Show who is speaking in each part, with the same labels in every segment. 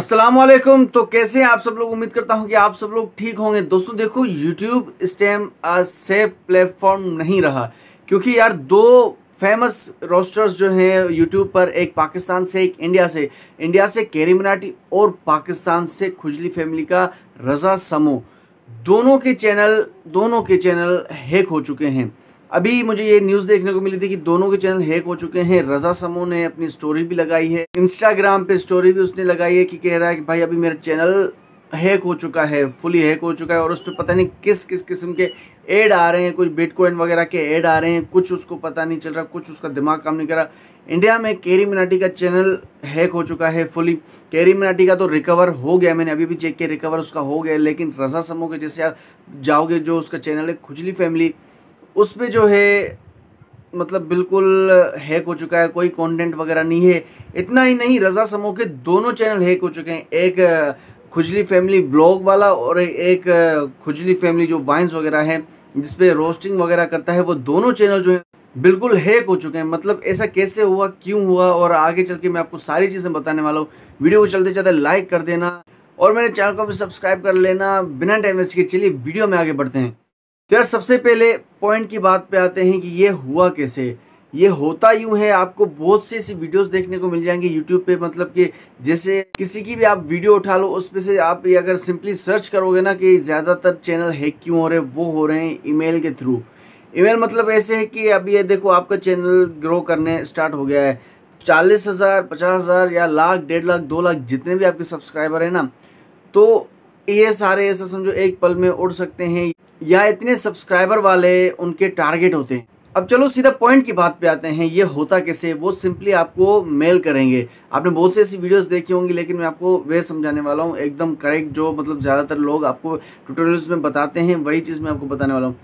Speaker 1: असलम तो कैसे हैं आप सब लोग उम्मीद करता हूं कि आप सब लोग ठीक होंगे दोस्तों देखो यूट्यूब इस टाइम सेफ प्लेटफॉर्म नहीं रहा क्योंकि यार दो फेमस रोस्टर्स जो हैं यूट्यूब पर एक पाकिस्तान से एक इंडिया से इंडिया से केरी मराठी और पाकिस्तान से खुजली फैमिली का रजा समो दोनों के चैनल दोनों के चैनल हैक हो चुके हैं अभी मुझे ये न्यूज़ देखने को मिली थी कि दोनों के चैनल हैक हो चुके हैं रजा समूह ने अपनी स्टोरी भी लगाई है इंस्टाग्राम पे स्टोरी भी उसने लगाई है कि कह रहा है कि भाई अभी मेरा चैनल हैक हो चुका है फुली हैक हो चुका है और उस पर पता नहीं किस किस किस्म के ऐड आ रहे हैं कुछ बिटकॉइन वगैरह के ऐड आ रहे हैं कुछ उसको पता नहीं चल रहा कुछ उसका दिमाग काम नहीं कर रहा इंडिया में केरी मिनाटी का चैनल हैक हो चुका है फुली केरी मिनाटी का तो रिकवर हो गया मैंने अभी भी चेक किया रिकवर उसका हो गया लेकिन रजा समूह के जैसे आप जाओगे जो उसका चैनल है खुजली फैमिली उस पर जो है मतलब बिल्कुल हैक हो चुका है कोई कंटेंट वगैरह नहीं है इतना ही नहीं रजा समूह के दोनों चैनल हैक हो चुके हैं एक खुजली फैमिली व्लॉग वाला और एक खुजली फैमिली जो वाइन्स वगैरह है जिसपे रोस्टिंग वगैरह करता है वो दोनों चैनल जो है बिल्कुल हैक हो चुके हैं मतलब ऐसा कैसे हुआ क्यों हुआ और आगे चल के मैं आपको सारी चीज़ें बताने वाला हूँ वीडियो को चलते चलते लाइक कर देना और मेरे चैनल को भी सब्सक्राइब कर लेना बिना टाइम वेस्ट के चलिए वीडियो में आगे बढ़ते हैं तो यार सबसे पहले पॉइंट की बात पे आते हैं कि ये हुआ कैसे ये होता यूं है आपको बहुत से ऐसी वीडियोस देखने को मिल जाएंगे यूट्यूब पे मतलब कि जैसे किसी की भी आप वीडियो उठा लो उस पर से आप अगर सिंपली सर्च करोगे ना कि ज़्यादातर चैनल हैक क्यों हो रहे वो हो रहे हैं ईमेल के थ्रू ईमेल मतलब ऐसे है कि अभी ये देखो आपका चैनल ग्रो करने स्टार्ट हो गया है चालीस हज़ार पचास हज़ार या लाख डेढ़ लाख दो लाख जितने भी आपके सब्सक्राइबर हैं ना तो ये सारे ऐसा समझो एक पल में उड़ सकते हैं या इतने सब्सक्राइबर वाले उनके टारगेट होते हैं अब चलो सीधा पॉइंट की बात पे आते हैं ये होता कैसे वो सिंपली आपको मेल करेंगे आपने बहुत सी ऐसी वीडियोस देखी होंगी लेकिन मैं आपको वे समझाने वाला हूँ एकदम करेक्ट जो मतलब ज़्यादातर लोग आपको ट्यूटोरियल्स में बताते हैं वही चीज़ मैं आपको बताने वाला हूँ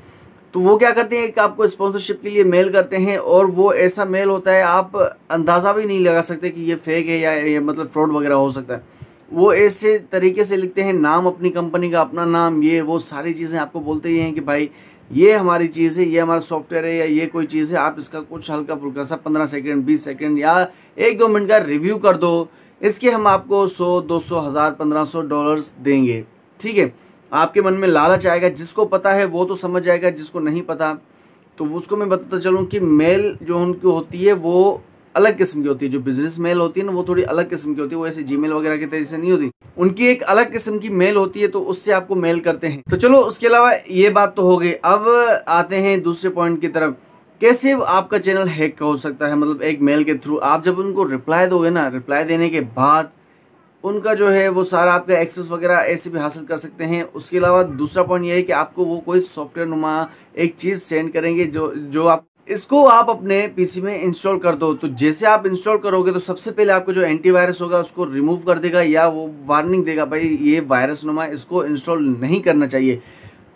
Speaker 1: तो वो क्या करते हैं कि आपको स्पॉन्सरशिप के लिए मेल करते हैं और वो ऐसा मेल होता है आप अंदाज़ा भी नहीं लगा सकते कि ये फेक है या ये मतलब फ्रॉड वगैरह हो सकता है वो ऐसे तरीके से लिखते हैं नाम अपनी कंपनी का अपना नाम ये वो सारी चीज़ें आपको बोलते ही हैं कि भाई ये हमारी चीज़ है ये हमारा सॉफ्टवेयर है या ये कोई चीज़ है आप इसका कुछ हल्का फुल्का सा पंद्रह सेकेंड बीस सेकेंड या एक दो मिनट का रिव्यू कर दो इसके हम आपको सौ दो सौ हज़ार पंद्रह सौ डॉलर्स देंगे ठीक है आपके मन में लालच आएगा जिसको पता है वो तो समझ जाएगा जिसको नहीं पता तो उसको मैं बताता चलूँ कि मेल जो उनकी होती है वो अलग किस्म की होती है जो बिजनेस मेल होती है ना वो थोड़ी अलग किस्म की होती है वो ऐसे जीमेल वगैरह की तरह से नहीं होती उनकी एक अलग किस्म की मेल होती है तो उससे आपको मेल करते हैं तो चलो उसके अलावा ये बात तो हो गई अब आते हैं दूसरे पॉइंट की तरफ कैसे आपका चैनल हैक हो सकता है मतलब एक मेल के थ्रू आप जब उनको रिप्लाई दोगे ना रिप्लाई देने के बाद उनका जो है वो सारा आपका एक्सेस वगैरह ऐसे भी हासिल कर सकते हैं उसके अलावा दूसरा पॉइंट ये है कि आपको वो कोई सॉफ्टवेयर नुमा एक चीज़ सेंड करेंगे जो जो आप इसको आप अपने पीसी में इंस्टॉल कर दो तो जैसे आप इंस्टॉल करोगे तो सबसे पहले आपको जो एंटीवायरस होगा उसको रिमूव कर देगा या वो वार्निंग देगा भाई ये वायरस नुमा इसको इंस्टॉल नहीं करना चाहिए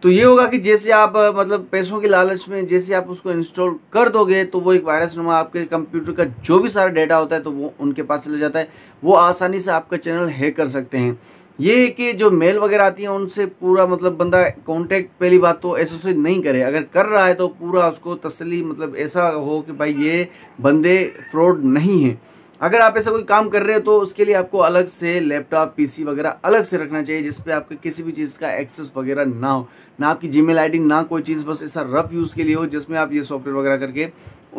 Speaker 1: तो ये होगा कि जैसे आप मतलब पैसों के लालच में जैसे आप उसको इंस्टॉल कर दोगे तो वो एक वायरस नुमा आपके कंप्यूटर का जो भी सारा डेटा होता है तो वो उनके पास चला जाता है वो आसानी से आपका चैनल हैक कर सकते हैं ये कि जो मेल वगैरह आती हैं उनसे पूरा मतलब बंदा कांटेक्ट पहली बात तो से नहीं करे अगर कर रहा है तो पूरा उसको तसली मतलब ऐसा हो कि भाई ये बंदे फ्रॉड नहीं हैं अगर आप ऐसा कोई काम कर रहे हो तो उसके लिए आपको अलग से लैपटॉप पीसी वगैरह अलग से रखना चाहिए जिस पे आपके किसी भी चीज़ का एक्सेस वगैरह ना हो ना आपकी जीमेल आईडी ना कोई चीज़ बस ऐसा रफ यूज़ के लिए हो जिसमें आप ये सॉफ्टवेयर वगैरह करके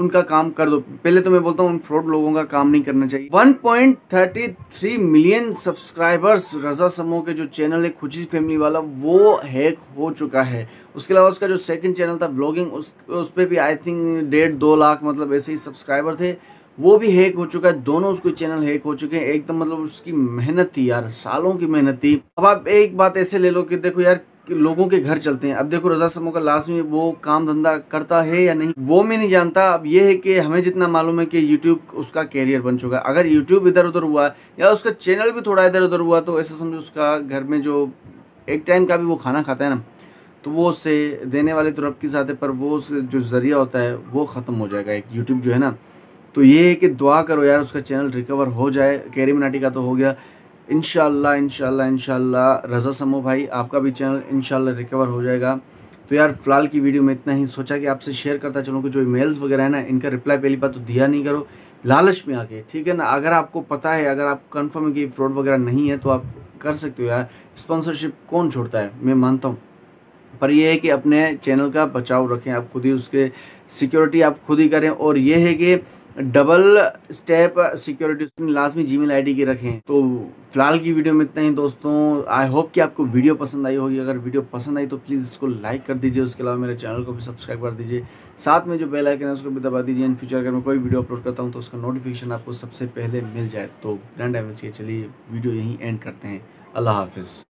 Speaker 1: उनका काम कर दो पहले तो मैं बोलता हूँ उन फ्रॉड लोगों का काम नहीं करना चाहिए 1.33 मिलियन सब्सक्राइबर्स रजा समूह के जो चैनल है खुशी फैमिली वाला वो हैक हो चुका है उसके अलावा उसका जो सेकंड चैनल था ब्लॉगिंग उस उस पर भी आई थिंक डेढ़ दो लाख मतलब ऐसे ही सब्सक्राइबर थे वो भी हैक हो चुका है दोनों उसके चैनल हैक हो चुके हैं एकदम तो मतलब उसकी मेहनत थी यार सालों की मेहनत थी अब आप एक बात ऐसे ले लो कि देखो यार कि लोगों के घर चलते हैं अब देखो रजा समूह का लास्ट में वो काम धंधा करता है या नहीं वो मैं नहीं जानता अब ये है कि हमें जितना मालूम है कि यूट्यूब उसका कैरियर बन चुका है अगर यूट्यूब इधर उधर हुआ या उसका चैनल भी थोड़ा इधर उधर हुआ तो ऐसा समझो उसका घर में जो एक टाइम का भी वो खाना खाता है ना तो वो उससे देने वाले तो रब की साथ है पर वो जो ज़रिया होता है वो ख़त्म हो जाएगा एक यूट्यूब जो है ना तो ये है कि दुआ करो यार उसका चैनल रिकवर हो जाए कैरी मनाटी का तो हो गया इन शाला इन रज़ा समो भाई आपका भी चैनल इन रिकवर हो जाएगा तो यार फिलहाल की वीडियो में इतना ही सोचा कि आपसे शेयर करता चलूँ कि जो ईमेल्स वगैरह है ना इनका रिप्लाई पहली बात तो दिया नहीं करो लालच में आके ठीक है ना अगर आपको पता है अगर आप कन्फर्म है कि फ्रॉड वगैरह नहीं है तो आप कर सकते हो यार स्पॉन्सरशिप कौन छोड़ता है मैं मानता हूँ पर यह है कि अपने चैनल का बचाव रखें आप खुद ही उसके सिक्योरिटी आप खुद ही करें और यह है कि डबल स्टेप सिक्योरिटी उसने लाजमी जी मेल आई की रखें तो फिलहाल की वीडियो में इतना ही दोस्तों आई होप कि आपको वीडियो पसंद आई होगी अगर वीडियो पसंद आई तो प्लीज़ इसको लाइक कर दीजिए उसके अलावा मेरे चैनल को भी सब्सक्राइब कर दीजिए साथ में जो बेल आइकन है उसको भी दबा दीजिए इन फ्यूचर अगर मैं कोई वीडियो अपलोड करता हूँ तो उसका नोटिफिकेशन आपको सबसे पहले मिल जाए तो ब्रांड एवेज के चलिए वीडियो यहीं एंड करते हैं अल्लाह हाफिज़